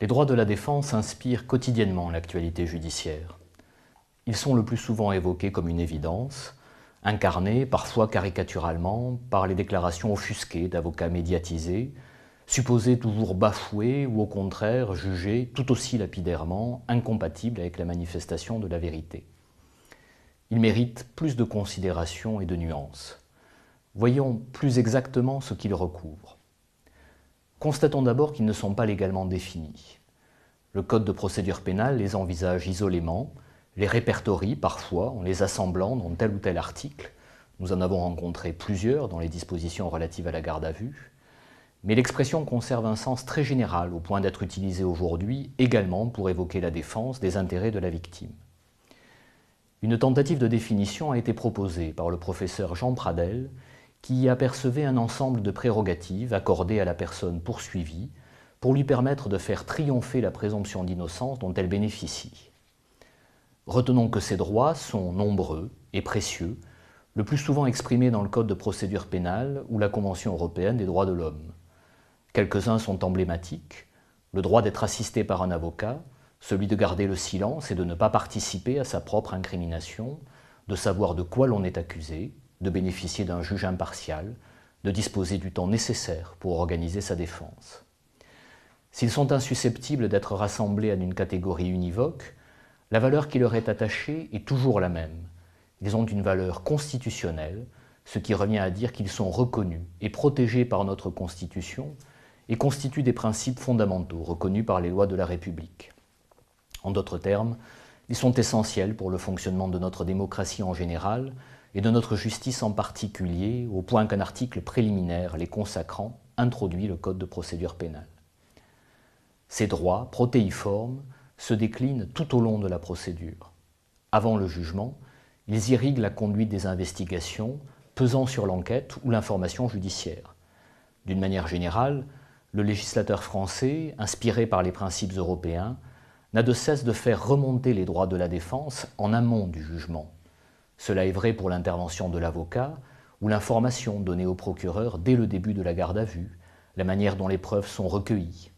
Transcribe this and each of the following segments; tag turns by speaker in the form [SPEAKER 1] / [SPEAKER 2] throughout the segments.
[SPEAKER 1] Les droits de la défense inspirent quotidiennement l'actualité judiciaire. Ils sont le plus souvent évoqués comme une évidence, incarnés parfois caricaturalement par les déclarations offusquées d'avocats médiatisés, supposés toujours bafoués ou au contraire jugés tout aussi lapidairement incompatibles avec la manifestation de la vérité. Ils méritent plus de considération et de nuances. Voyons plus exactement ce qu'ils recouvrent. Constatons d'abord qu'ils ne sont pas légalement définis. Le Code de procédure pénale les envisage isolément, les répertorie parfois en les assemblant dans tel ou tel article. Nous en avons rencontré plusieurs dans les dispositions relatives à la garde à vue. Mais l'expression conserve un sens très général au point d'être utilisée aujourd'hui également pour évoquer la défense des intérêts de la victime. Une tentative de définition a été proposée par le professeur Jean Pradel, qui apercevait un ensemble de prérogatives accordées à la personne poursuivie pour lui permettre de faire triompher la présomption d'innocence dont elle bénéficie. Retenons que ces droits sont nombreux et précieux, le plus souvent exprimés dans le Code de procédure pénale ou la Convention européenne des droits de l'homme. Quelques-uns sont emblématiques, le droit d'être assisté par un avocat, celui de garder le silence et de ne pas participer à sa propre incrimination, de savoir de quoi l'on est accusé, de bénéficier d'un juge impartial, de disposer du temps nécessaire pour organiser sa défense. S'ils sont insusceptibles d'être rassemblés à une catégorie univoque, la valeur qui leur est attachée est toujours la même. Ils ont une valeur constitutionnelle, ce qui revient à dire qu'ils sont reconnus et protégés par notre Constitution et constituent des principes fondamentaux reconnus par les lois de la République. En d'autres termes, ils sont essentiels pour le fonctionnement de notre démocratie en général et de notre justice en particulier, au point qu'un article préliminaire les consacrant introduit le Code de procédure pénale. Ces droits protéiformes se déclinent tout au long de la procédure. Avant le jugement, ils irriguent la conduite des investigations, pesant sur l'enquête ou l'information judiciaire. D'une manière générale, le législateur français, inspiré par les principes européens, n'a de cesse de faire remonter les droits de la défense en amont du jugement, cela est vrai pour l'intervention de l'avocat ou l'information donnée au procureur dès le début de la garde à vue, la manière dont les preuves sont recueillies.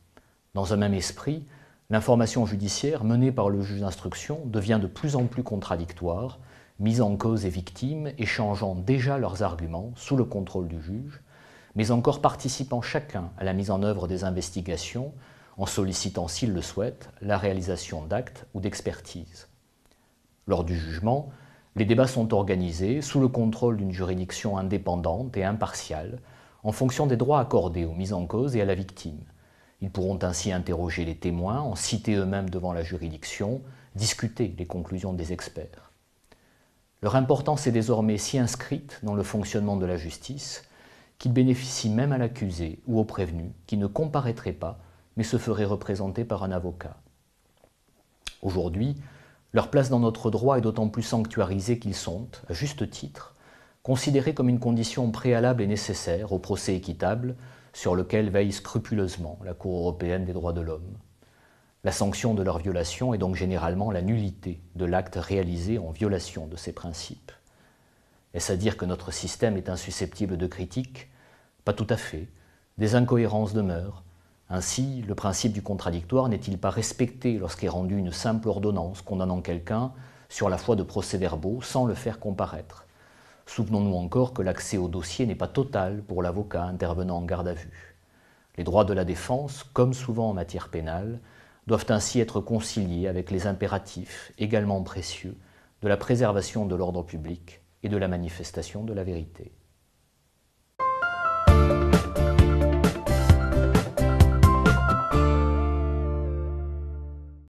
[SPEAKER 1] Dans un même esprit, l'information judiciaire menée par le juge d'instruction devient de plus en plus contradictoire, mise en cause et victime, échangeant déjà leurs arguments sous le contrôle du juge, mais encore participant chacun à la mise en œuvre des investigations en sollicitant, s'il le souhaite, la réalisation d'actes ou d'expertises. Lors du jugement, les débats sont organisés sous le contrôle d'une juridiction indépendante et impartiale, en fonction des droits accordés aux mises en cause et à la victime. Ils pourront ainsi interroger les témoins, en citer eux-mêmes devant la juridiction, discuter les conclusions des experts. Leur importance est désormais si inscrite dans le fonctionnement de la justice qu'ils bénéficient même à l'accusé ou au prévenu qui ne comparaîtrait pas mais se ferait représenter par un avocat. Aujourd'hui, leur place dans notre droit est d'autant plus sanctuarisée qu'ils sont, à juste titre, considérés comme une condition préalable et nécessaire au procès équitable sur lequel veille scrupuleusement la Cour européenne des droits de l'homme. La sanction de leur violation est donc généralement la nullité de l'acte réalisé en violation de ces principes. Est-ce à dire que notre système est insusceptible de critique Pas tout à fait. Des incohérences demeurent, ainsi, le principe du contradictoire n'est-il pas respecté lorsqu'est rendue une simple ordonnance condamnant quelqu'un sur la foi de procès-verbaux sans le faire comparaître Souvenons-nous encore que l'accès au dossier n'est pas total pour l'avocat intervenant en garde à vue. Les droits de la défense, comme souvent en matière pénale, doivent ainsi être conciliés avec les impératifs, également précieux, de la préservation de l'ordre public et de la manifestation de la vérité.